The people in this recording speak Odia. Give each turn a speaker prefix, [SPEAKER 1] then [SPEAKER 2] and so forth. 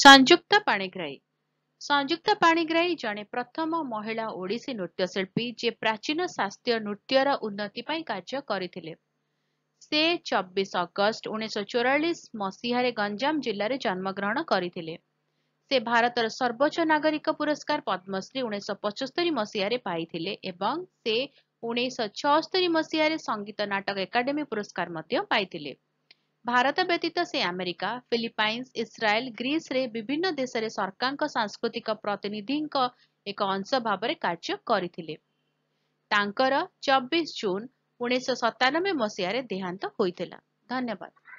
[SPEAKER 1] ସଂଯୁକ୍ତ ପାଣିଗ୍ରାହୀ ସଂଯୁକ୍ତ ପାଣିଗ୍ରାହୀ ଜଣେ ପ୍ରଥମ ମହିଳା ଓଡ଼ିଶୀ ନୃତ୍ୟଶିଳ୍ପୀ ଯିଏ ପ୍ରାଚୀନ ଶାସ୍ତ୍ରୀୟ ନୃତ୍ୟର ଉନ୍ନତି ପାଇଁ କାର୍ଯ୍ୟ କରିଥିଲେ ସେ ଚବିଶ ଅଗଷ୍ଟ ଉଣେଇଶହ ଚଉରାଳିଶ ମସିହାରେ ଗଞ୍ଜାମ ଜିଲ୍ଲାରେ ଜନ୍ମଗ୍ରହଣ କରିଥିଲେ ସେ ଭାରତର ସର୍ବୋଚ୍ଚ ନାଗରିକ ପୁରସ୍କାର ପଦ୍ମଶ୍ରୀ ଉଣେଇଶହ ପଞ୍ଚସ୍ତରୀ ମସିହାରେ ପାଇଥିଲେ ଏବଂ ସେ ଉଣେଇଶହ ଛଅସ୍ତରୀ ମସିହାରେ ସଙ୍ଗୀତ ନାଟକ ଏକାଡେମୀ ପୁରସ୍କାର ମଧ୍ୟ ପାଇଥିଲେ ଭାରତ ବ୍ୟତୀତ ସେ ଆମେରିକା ଫିଲିପାଇନ୍ସ ଇସ୍ରାଏଲ ଗ୍ରୀସ୍ରେ ବିଭିନ୍ନ ଦେଶରେ ସରକାରଙ୍କ ସାଂସ୍କୃତିକ ପ୍ରତିନିଧିଙ୍କ ଏକ ଅଂଶ ଭାବରେ କାର୍ଯ୍ୟ କରିଥିଲେ ତାଙ୍କର ଚବିଶ ଜୁନ ଉଣେଇଶହ ସତାନବେ ମସିହାରେ ଦେହାନ୍ତ ହୋଇଥିଲା ଧନ୍ୟବାଦ